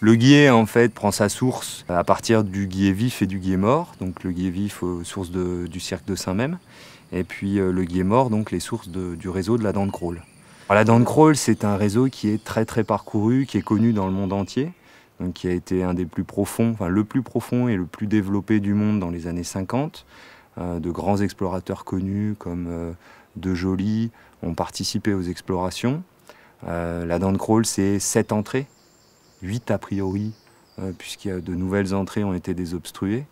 Le guillet, en fait, prend sa source à partir du guillet vif et du guillet mort. Donc le guillet vif, euh, source du cirque de Saint-Même. Et puis euh, le guillet mort, donc les sources du réseau de la dent de Crawl. la dent de Crawl, c'est un réseau qui est très très parcouru, qui est connu dans le monde entier. Donc, qui a été un des plus profonds, enfin le plus profond et le plus développé du monde dans les années 50. Euh, de grands explorateurs connus comme De Joly ont participé aux explorations. la dent de Crawl, c'est sept entrées 8 a priori, euh, puisqu'il y a de nouvelles entrées ont été désobstruées,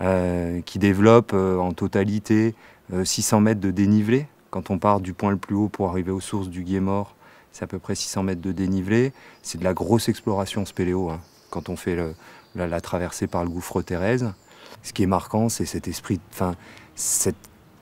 euh, qui développent euh, en totalité 600 mètres de dénivelé. Quand on part du point le plus haut pour arriver aux sources du Gué-Mort, c'est à peu près 600 mètres de dénivelé. C'est de la grosse exploration spéléo hein, quand on fait la, la, traversée par le gouffre Thérèse. Ce qui est marquant, c'est cet esprit, enfin, cet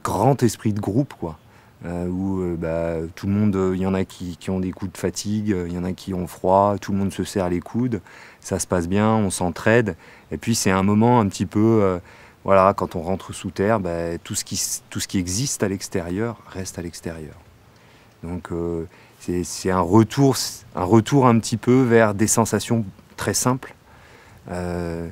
grand esprit de groupe, quoi. Euh, où euh, bah, tout le monde, il euh, y en a qui, ont des coups de fatigue, il y en a qui ont froid, tout le monde se serre les coudes, ça se passe bien, on s'entraide. Et puis c'est un moment un petit peu, voilà, quand on rentre sous terre, bah, tout, ce qui, tout ce qui existe à l'extérieur reste à l'extérieur. Donc c'est un retour, un retour un petit peu vers des sensations très simples. des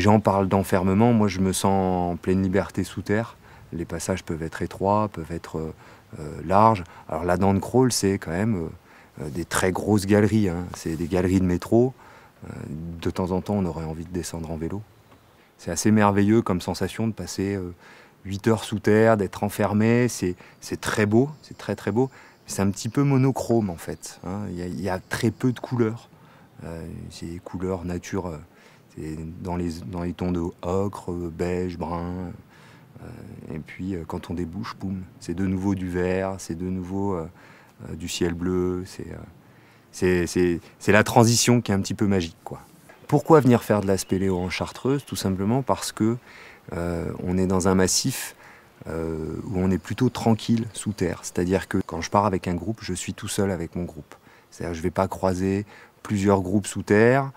gens parlent d'enfermement, moi je me sens en pleine liberté sous terre les passages peuvent être étroits, peuvent être euh, euh, larges. Alors la dent de crawl, c'est quand même euh, des très grosses galeries. Hein. C'est des galeries de métro. de temps en temps, on aurait envie de descendre en vélo. C'est assez merveilleux comme sensation de passer 8 heures sous terre, d'être enfermé. C'est très beau, c'est très très beau. C'est un petit peu monochrome en fait. Hein. Il, y a, très peu de couleurs. c'est des couleurs nature, dans les, dans les tons de ocre, beige, brun. Euh, et puis euh, quand on débouche, boum, c'est de nouveau du vert, c'est de nouveau euh, du ciel bleu, c'est la transition qui est un petit peu magique. Quoi. Pourquoi venir faire de la spéléo en chartreuse Tout simplement parce que on est dans un massif où on est plutôt tranquille sous terre. C'est-à-dire que quand je pars avec un groupe, je suis tout seul avec mon groupe. C'est-à-dire je ne vais pas croiser plusieurs groupes sous terre.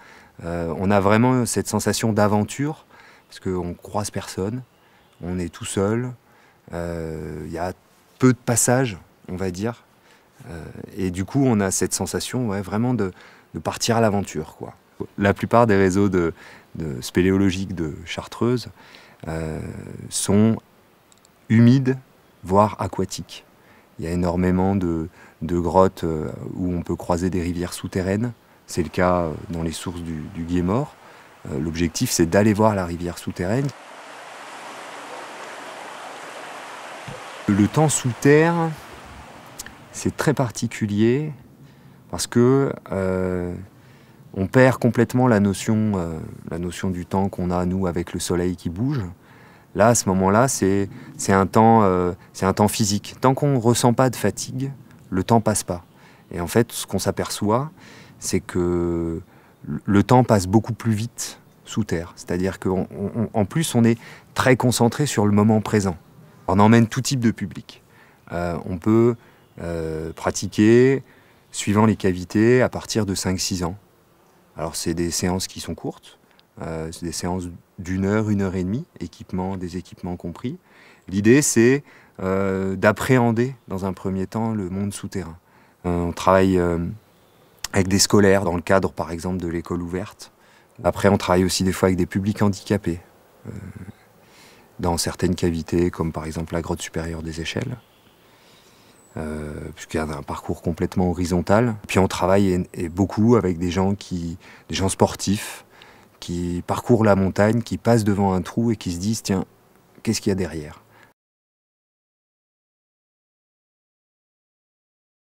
on a vraiment cette sensation d'aventure parce qu'on croise personne on est tout seul, il euh, y a peu de passages, on va dire. Euh, et du coup, on a cette sensation vraiment de, partir à l'aventure. quoi. La plupart des réseaux de, spéléologiques de Chartreuse euh, sont humides, voire aquatiques. Il y a énormément de, grottes où on peut croiser des rivières souterraines. C'est le cas dans les sources du, du mort L'objectif, c'est d'aller voir la rivière souterraine. Le temps sous terre, c'est très particulier parce que euh, on perd complètement la notion, euh, la notion du temps qu'on a nous avec le soleil qui bouge. Là, à ce moment-là, c'est un, euh, un, temps physique. Tant qu'on ne ressent pas de fatigue, le temps passe pas. Et en fait, ce qu'on s'aperçoit, c'est que le temps passe beaucoup plus vite sous terre. C'est-à-dire qu'en plus, on est très concentré sur le moment présent on emmène tout type de public. Euh, on peut euh, pratiquer, suivant les cavités, à partir de 5-6 ans. Alors c'est des séances qui sont courtes, euh, c'est des séances d'une heure, une heure et demie, équipement, des équipements compris. L'idée c'est d'appréhender dans un premier temps le monde souterrain. on travaille avec des scolaires dans le cadre par exemple de l'école ouverte. Après on travaille aussi des fois avec des publics handicapés dans certaines cavités, comme par exemple la grotte supérieure des échelles, euh, puisqu'il y a un parcours complètement horizontal. Puis on travaille et, beaucoup avec des gens, qui, des gens sportifs qui parcourent la montagne, qui passent devant un trou et qui se disent, tiens, qu'est-ce qu'il y a derrière